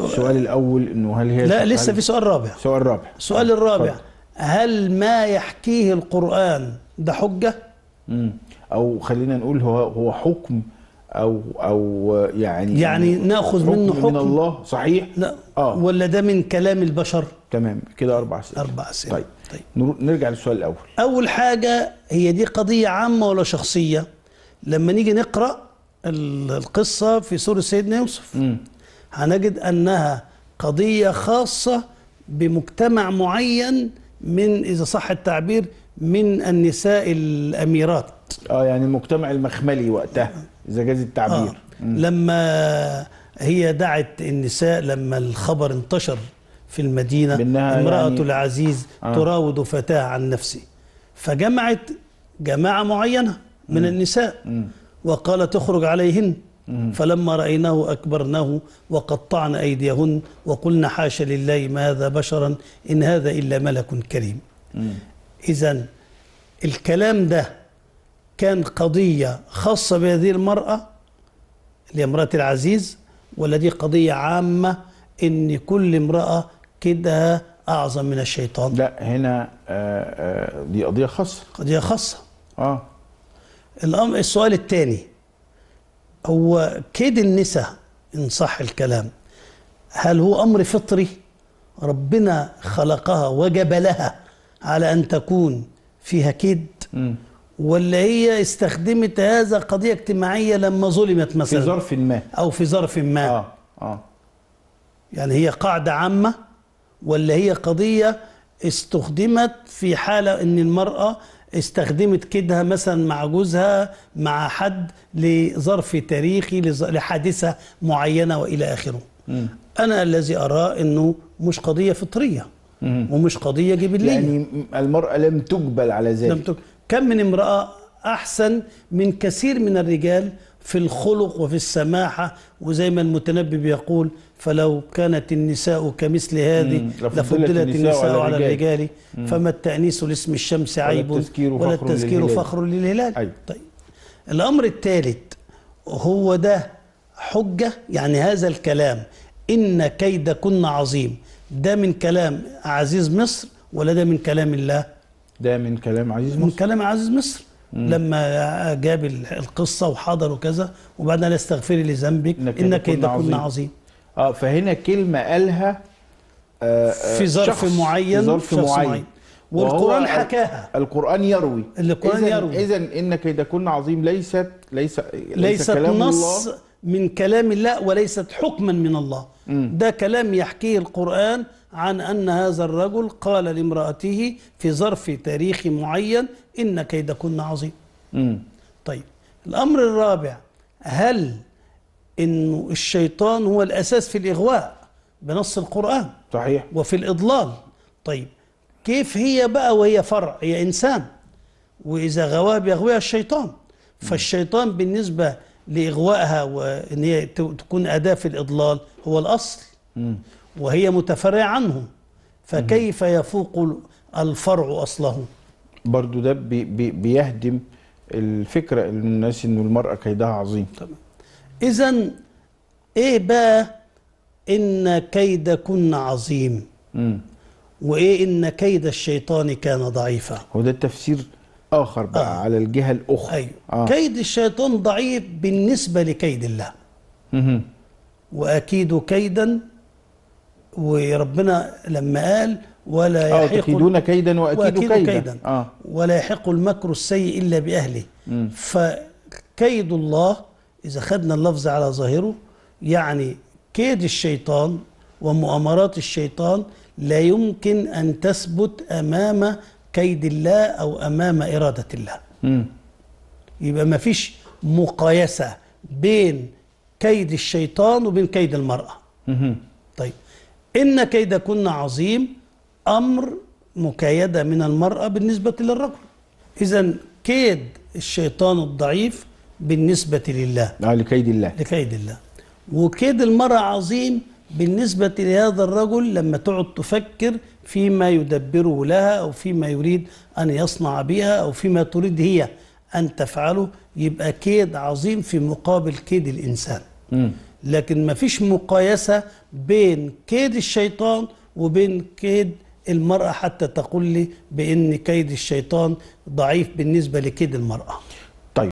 السؤال الاول انه هل هي لا لسه في سؤال رابع سؤال رابع السؤال الرابع فضل. هل ما يحكيه القرآن ده حجة؟ مم. أو خلينا نقول هو هو حكم أو أو يعني يعني ناخذ حكم منه حكم من الله صحيح؟ لا آه. ولا ده من كلام البشر؟ تمام كده أربع أسئلة أربع أسئلة طيب. طيب نرجع للسؤال الأول أول حاجة هي دي قضية عامة ولا شخصية؟ لما نيجي نقرأ القصة في سورة سيدنا يوسف مم. هنجد أنها قضية خاصة بمجتمع معين من إذا صح التعبير من النساء الأميرات آه يعني المجتمع المخملي وقتها إذا جاز التعبير آه لما هي دعت النساء لما الخبر انتشر في المدينة يعني امرأة يعني العزيز آه. تراود فتاة عن نفسه فجمعت جماعة معينة من م. النساء م. وقال تخرج عليهن فلما رأيناه أكبرناه وقطعنا أيديهن وقلنا حاش لله ما هذا بشرا إن هذا إلا ملك كريم إذا الكلام ده كان قضية خاصة بهذه المرأة اللي امرأة العزيز ولا دي قضية عامة إن كل امرأة كده أعظم من الشيطان لا هنا آآ آه، آآ آه، دي قضية خاصة قضية خاصة آه الأمر السؤال الثاني هو كيد النساء إن صح الكلام هل هو أمر فطري ربنا خلقها وجبلها على أن تكون فيها كيد ولا هي استخدمت هذا قضية اجتماعية لما ظلمت مثلا في ظرف ما أو في ظرف ما آه. آه. يعني هي قاعدة عامة ولا هي قضية استخدمت في حالة أن المرأة استخدمت كده مثلا مع جوزها مع حد لظرف تاريخي لحادثة معينة وإلى آخره م. أنا الذي أرى أنه مش قضية فطرية م. ومش قضية جبلية يعني المرأة لم تجبل على ذلك لم تجبل. كم من امرأة أحسن من كثير من الرجال في الخلق وفي السماحة وزي ما المتنبي بيقول فلو كانت النساء كمثل هذه لفضلت النساء على الرجال فما التأنيس لاسم الشمس عيب ولا التذكير فخر للهلال أيوة. طيب الأمر الثالث هو ده حجة يعني هذا الكلام إن كيدكن عظيم ده من كلام عزيز مصر ولا ده من كلام الله ده من كلام عزيز مصر من كلام عزيز مصر لما جاب القصه وحضر وكذا وبعدين انا استغفري لذنبك انك كنت عظيم. عظيم اه فهنا كلمه قالها آه, آه، في ظرف معين في ظرف معين, معين. والقران حكاها القران يروي القران يروي اذا ان كنا عظيم ليست ليس ليست ليس كلام نص الله من كلام الله وليست حكما من الله م. ده كلام يحكيه القران عن أن هذا الرجل قال لامرأته في ظرف تاريخ معين إن كيدكن عظيم مم. طيب الأمر الرابع هل إنه الشيطان هو الأساس في الإغواء بنص القرآن صحيح وفي الإضلال طيب كيف هي بقى وهي فرع هي إنسان وإذا غواها بيغويها الشيطان فالشيطان بالنسبة لإغوائها وإن هي تكون أداة في الإضلال هو الأصل وهي متفرعة عنه فكيف يفوق الفرع أصله برضو ده بي بي بيهدم الفكرة الناس أن المرأة كيدها عظيم إذا إيه بقى إن كيدكن عظيم مم. وإيه إن كيد الشيطان كان ضعيفا وده التفسير آخر بقى آه. على الجهة الأخرى أيوه. آه. كيد الشيطان ضعيف بالنسبة لكيد الله مم. وأكيد كيدا وربنا لما قال ولا يحق تكيدون كيدا وأكيد, وأكيد كيدا, كيدا آه. ولا يحق المكر السيء إلا بأهله م. فكيد الله إذا خدنا اللفظ على ظاهره يعني كيد الشيطان ومؤامرات الشيطان لا يمكن أن تثبت أمام كيد الله أو أمام إرادة الله م. يبقى ما فيش مقايسة بين كيد الشيطان وبين كيد المرأة م. طيب إن كيدكن عظيم أمر مكايدة من المرأة بالنسبة للرجل إذا كيد الشيطان الضعيف بالنسبة لله آه لكيد الله لكيد الله وكيد المرأة عظيم بالنسبة لهذا الرجل لما تقعد تفكر فيما يدبره لها أو فيما يريد أن يصنع بها أو فيما تريد هي أن تفعله يبقى كيد عظيم في مقابل كيد الإنسان م. لكن فيش مقايسة بين كيد الشيطان وبين كيد المرأة حتى تقول لي بأن كيد الشيطان ضعيف بالنسبة لكيد المرأة